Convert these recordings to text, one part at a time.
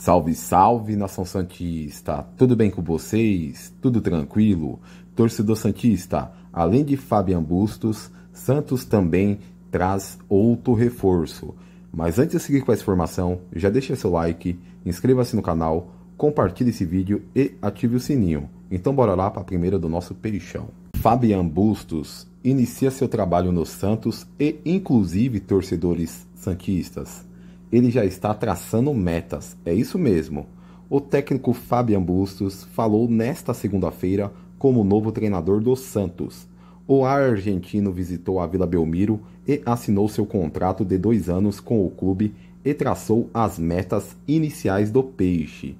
Salve, salve, nação santista. Tudo bem com vocês? Tudo tranquilo? Torcedor santista, além de Fabian Bustos, Santos também traz outro reforço. Mas antes de seguir com essa informação, já deixa seu like, inscreva-se no canal, compartilhe esse vídeo e ative o sininho. Então bora lá para a primeira do nosso peixão. Fabian Bustos inicia seu trabalho no Santos e inclusive torcedores santistas ele já está traçando metas, é isso mesmo. O técnico Fabian Bustos falou nesta segunda-feira como novo treinador do Santos. O argentino visitou a Vila Belmiro e assinou seu contrato de dois anos com o clube e traçou as metas iniciais do Peixe.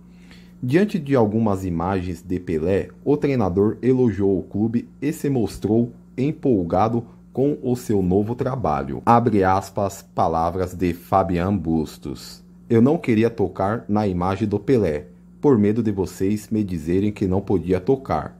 Diante de algumas imagens de Pelé, o treinador elogiou o clube e se mostrou empolgado com o seu novo trabalho. Abre aspas, palavras de Fabian Bustos. Eu não queria tocar na imagem do Pelé, por medo de vocês me dizerem que não podia tocar.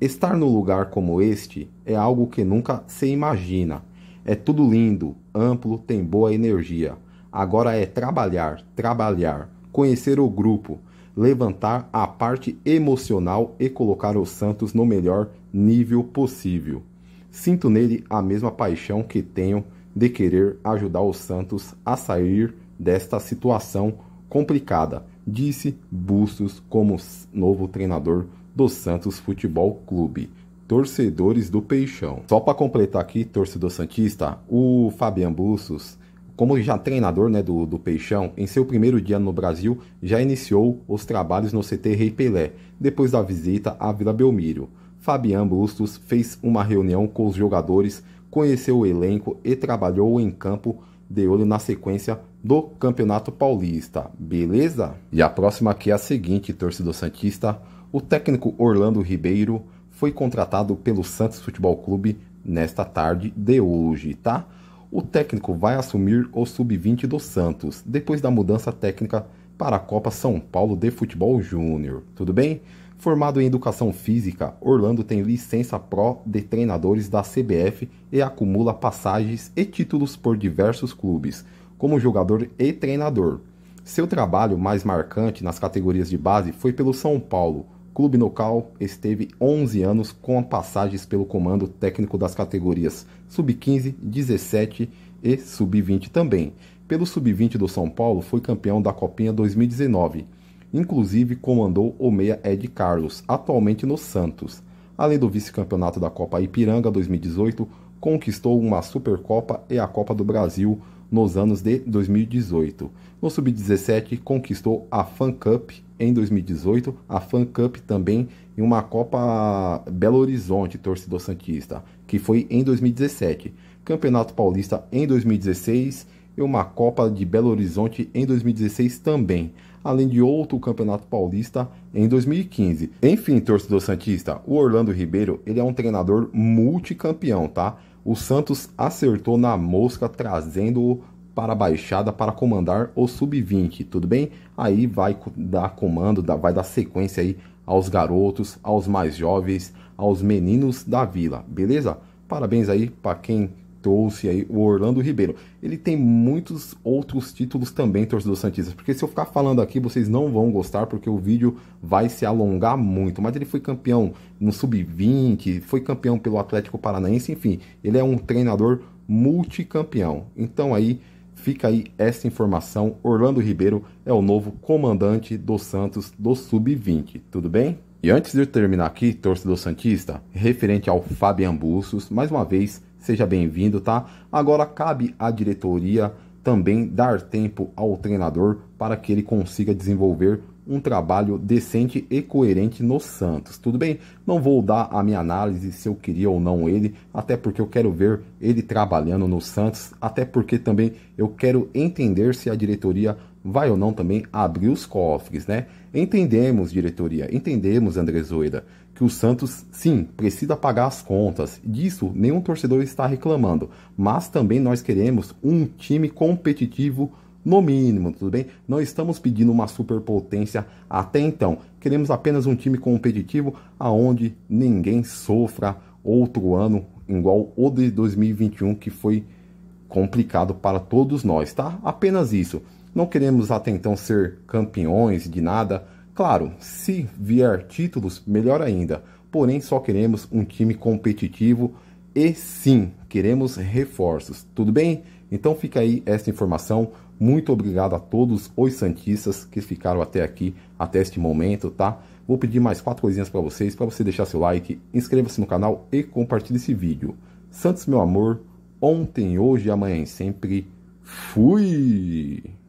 Estar no lugar como este é algo que nunca se imagina. É tudo lindo, amplo, tem boa energia. Agora é trabalhar, trabalhar, conhecer o grupo, levantar a parte emocional e colocar o Santos no melhor nível possível. Sinto nele a mesma paixão que tenho de querer ajudar o Santos a sair desta situação complicada, disse Bustos como novo treinador do Santos Futebol Clube. Torcedores do Peixão. Só para completar aqui, torcedor Santista, o Fabian Bustos como já treinador né, do, do Peixão, em seu primeiro dia no Brasil, já iniciou os trabalhos no CT Rei Pelé, depois da visita à Vila Belmiro. Fabian Bustos fez uma reunião com os jogadores, conheceu o elenco e trabalhou em campo de olho na sequência do Campeonato Paulista, beleza? E a próxima que é a seguinte, torcedor Santista. O técnico Orlando Ribeiro foi contratado pelo Santos Futebol Clube nesta tarde de hoje, tá? O técnico vai assumir o sub-20 do Santos, depois da mudança técnica para a Copa São Paulo de Futebol Júnior, tudo bem? Formado em educação física, Orlando tem licença pró de treinadores da CBF e acumula passagens e títulos por diversos clubes, como jogador e treinador. Seu trabalho mais marcante nas categorias de base foi pelo São Paulo, clube no qual esteve 11 anos com passagens pelo comando técnico das categorias sub-15, 17 e sub-20 também. Pelo sub-20 do São Paulo, foi campeão da Copinha 2019 inclusive comandou o meia Ed Carlos, atualmente no Santos. Além do vice-campeonato da Copa Ipiranga 2018, conquistou uma Supercopa e a Copa do Brasil nos anos de 2018. No Sub-17, conquistou a Fan Cup em 2018, a Fan Cup também em uma Copa Belo Horizonte, torcedor Santista, que foi em 2017. Campeonato Paulista em 2016 e uma Copa de Belo Horizonte em 2016 também, além de outro Campeonato Paulista em 2015. Enfim, torcedor santista, o Orlando Ribeiro, ele é um treinador multicampeão, tá? O Santos acertou na mosca trazendo-o para a Baixada para comandar o Sub-20, tudo bem? Aí vai dar comando, vai dar sequência aí aos garotos, aos mais jovens, aos meninos da vila, beleza? Parabéns aí para quem trouxe aí o Orlando Ribeiro. Ele tem muitos outros títulos também, torcedor Santista, porque se eu ficar falando aqui, vocês não vão gostar, porque o vídeo vai se alongar muito. Mas ele foi campeão no Sub-20, foi campeão pelo Atlético Paranaense, enfim, ele é um treinador multicampeão. Então aí. Fica aí essa informação. Orlando Ribeiro é o novo comandante do Santos do Sub-20. Tudo bem? E antes de eu terminar aqui, torcedor Santista, referente ao Fabian Bussos, mais uma vez, seja bem-vindo, tá? Agora cabe à diretoria também dar tempo ao treinador para que ele consiga desenvolver um trabalho decente e coerente no Santos. Tudo bem? Não vou dar a minha análise se eu queria ou não ele, até porque eu quero ver ele trabalhando no Santos, até porque também eu quero entender se a diretoria vai ou não também abrir os cofres, né? Entendemos, diretoria, entendemos, André Zoeira, que o Santos, sim, precisa pagar as contas. Disso nenhum torcedor está reclamando, mas também nós queremos um time competitivo no mínimo, tudo bem? Não estamos pedindo uma superpotência até então. Queremos apenas um time competitivo aonde ninguém sofra outro ano igual o de 2021 que foi complicado para todos nós, tá? Apenas isso. Não queremos até então ser campeões de nada. Claro, se vier títulos, melhor ainda. Porém, só queremos um time competitivo e sim, queremos reforços. Tudo bem? Então fica aí essa informação. Muito obrigado a todos os santistas que ficaram até aqui, até este momento, tá? Vou pedir mais quatro coisinhas para vocês, para você deixar seu like, inscreva-se no canal e compartilhe esse vídeo. Santos, meu amor, ontem, hoje e amanhã. Sempre fui!